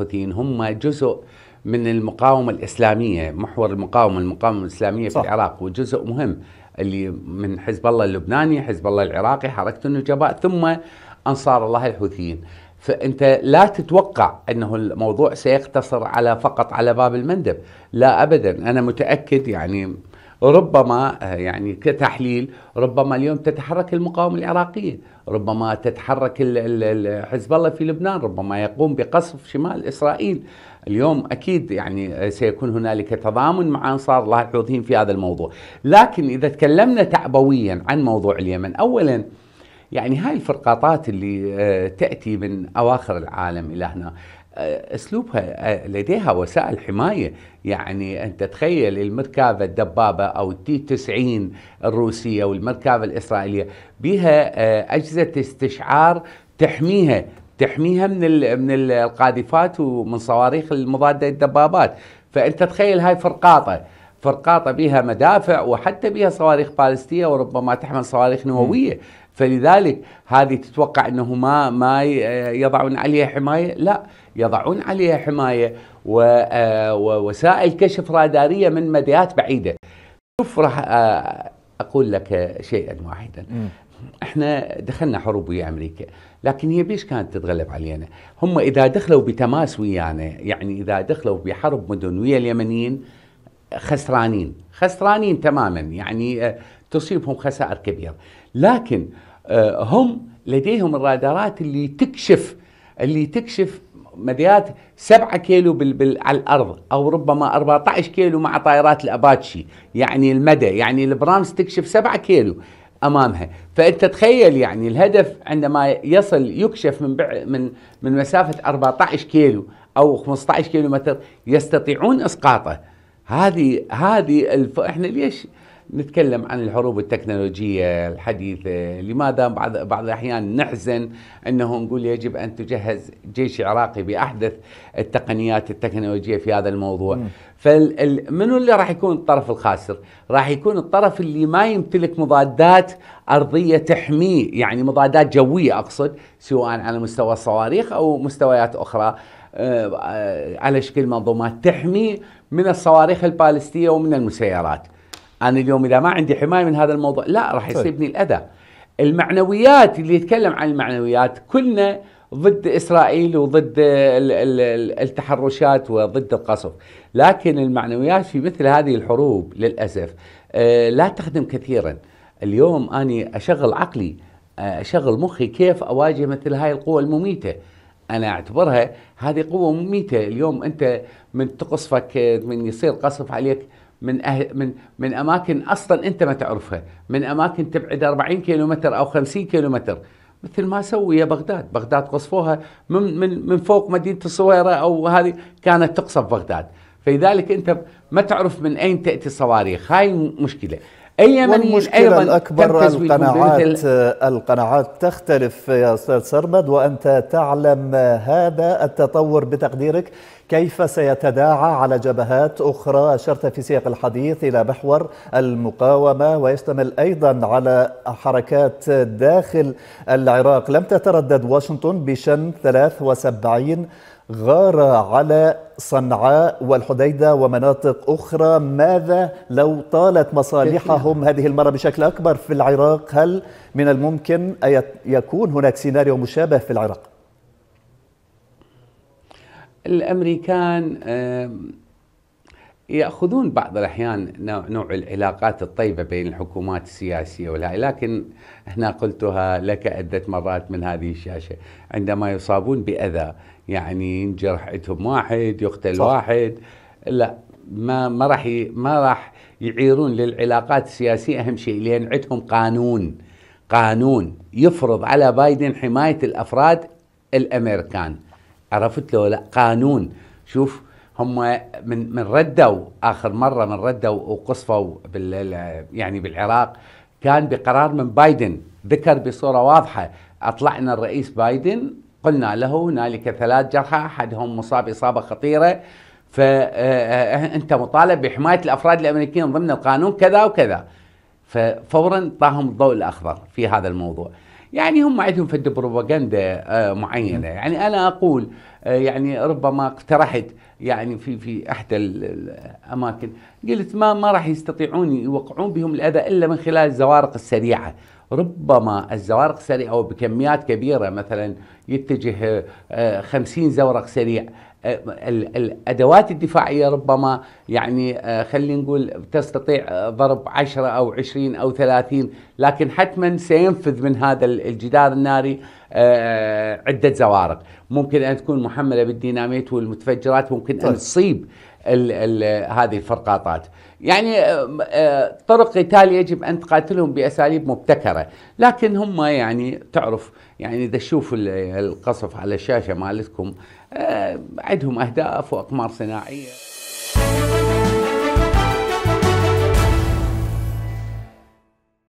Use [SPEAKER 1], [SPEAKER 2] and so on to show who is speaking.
[SPEAKER 1] الحوثيين هم جزء من المقاومة الإسلامية محور المقاومة المقاومة الإسلامية صح. في العراق وجزء مهم اللي من حزب الله اللبناني حزب الله العراقي حركة النجباء ثم أنصار الله الحوثيين فانت لا تتوقع انه الموضوع سيقتصر على فقط على باب المندب لا ابدا انا متاكد يعني ربما آه، يعني كتحليل ربما اليوم تتحرك المقاومة العراقية ربما تتحرك حزب الله في لبنان ربما يقوم بقصف شمال إسرائيل اليوم أكيد يعني آه، سيكون هنالك تضامن مع أنصار الله الحوثيين في هذا الموضوع لكن إذا تكلمنا تعبويا عن موضوع اليمن أولا يعني هاي الفرقاطات اللي آه، تأتي من أواخر العالم إلى هنا آه، اسلوبها آه، لديها وسائل حمايه يعني انت تخيل المركبه الدبابه او التي 90 الروسيه والمركبه الاسرائيليه بها اجهزه استشعار تحميها تحميها من من القاذفات ومن صواريخ المضاده الدبابات فانت تخيل هاي فرقاطه فرقاطة بها مدافع وحتى بها صواريخ بالستية وربما تحمل صواريخ نووية فلذلك هذه تتوقع انه ما ما يضعون عليها حمايه لا يضعون عليها حمايه ووسائل آه، كشف راداريه من مديات بعيده شوف راح آه، اقول لك شيئا واحدا احنا دخلنا حروب ويا امريكا لكن هي بيش كانت تتغلب علينا هم اذا دخلوا بتماس ويانا يعني اذا دخلوا بحرب مدن ويا اليمنيين خسرانين خسرانين تماما يعني آه، تصيبهم خسائر كبيرة لكن آه، هم لديهم الرادارات اللي تكشف اللي تكشف مديات 7 كيلو بال بال على الارض او ربما 14 كيلو مع طائرات الاباتشي يعني المدى يعني البرامس تكشف 7 كيلو امامها فانت تخيل يعني الهدف عندما يصل يكشف من من من مسافه 14 كيلو او 15 كيلو متر يستطيعون اسقاطه هذه هذه الف... احنا ليش نتكلم عن الحروب التكنولوجية الحديثة لماذا بعض, بعض الأحيان نحزن أنه نقول يجب أن تجهز جيش عراقي بأحدث التقنيات التكنولوجية في هذا الموضوع فمنو اللي راح يكون الطرف الخاسر راح يكون الطرف اللي ما يمتلك مضادات أرضية تحميه يعني مضادات جوية أقصد سواء على مستوى الصواريخ أو مستويات أخرى آه، آه، على شكل منظومات تحميه من الصواريخ البالستيه ومن المسيرات انا اليوم اذا ما عندي حمايه من هذا الموضوع لا راح طيب. يصيبني الاذى المعنويات اللي يتكلم عن المعنويات كلنا ضد اسرائيل وضد التحرشات وضد القصف لكن المعنويات في مثل هذه الحروب للاسف آه، لا تخدم كثيرا اليوم اني اشغل عقلي آه، اشغل مخي كيف اواجه مثل هاي القوى المميته انا اعتبرها هذه قوه مميته اليوم انت من تقصفك من يصير قصف عليك من أه من من اماكن اصلا انت ما تعرفها من اماكن تبعد 40 كيلومتر او 50 كيلومتر مثل ما سووا يا بغداد بغداد قصفوها من من من فوق مدينه الصويره او هذه كانت تقصف بغداد فلذلك انت ما تعرف من اين تاتي الصواريخ
[SPEAKER 2] هاي مشكله أي من المشكله الأكبر القناعات القناعات تختلف يا أستاذ سرمد وأنت تعلم هذا التطور بتقديرك كيف سيتداعى على جبهات أخرى أشرت في سياق الحديث إلى محور المقاومة ويشتمل أيضا على حركات داخل العراق لم تتردد واشنطن بشن 73 غار على صنعاء والحديدة ومناطق أخرى ماذا لو طالت مصالحهم هذه المرة بشكل أكبر في العراق هل من الممكن أن يكون هناك سيناريو مشابه في العراق؟
[SPEAKER 1] الامريكان ياخذون بعض الاحيان نوع العلاقات الطيبه بين الحكومات السياسيه والهاي لكن هنا قلتها لك عده مرات من هذه الشاشه عندما يصابون باذى يعني ينجرح عندهم واحد يقتل صح. واحد لا ما ما راح ما راح يعيرون للعلاقات السياسيه اهم شيء لان عندهم قانون قانون يفرض على بايدن حمايه الافراد الامريكان عرفت لو لا قانون شوف هم من من ردوا اخر مره من ردوا وقصفوا بال يعني بالعراق كان بقرار من بايدن ذكر بصوره واضحه اطلعنا الرئيس بايدن قلنا له هنالك ثلاث جرحى احدهم مصاب اصابه خطيره فانت آه، مطالب بحمايه الافراد الامريكيين ضمن القانون كذا وكذا ففورا طاهم الضوء الاخضر في هذا الموضوع. يعني هم عندهم في بروباغندا آه، معينه يعني انا اقول آه، يعني ربما اقترحت يعني في في احدى الاماكن قلت ما ما راح يستطيعون يوقعون بهم الاذى الا من خلال الزوارق السريعه ربما الزوارق سريع أو بكميات كبيرة مثلا يتجه آه، خمسين زورق سريع آه، الادوات الدفاعيه ربما يعني آه، خلينا نقول تستطيع ضرب 10 او 20 او 30 لكن حتما سينفذ من هذا الجدار الناري عده زوارق ممكن ان تكون محمله بالديناميت والمتفجرات ممكن ان طيب. تصيب الـ الـ هذه الفرقاطات يعني آه، آه، طرق قتال يجب أن تقاتلهم بأساليب مبتكرة لكن هم يعني تعرف يعني إذا تشوف القصف على الشاشة مالتكم آه، عندهم أهداف وأقمار صناعية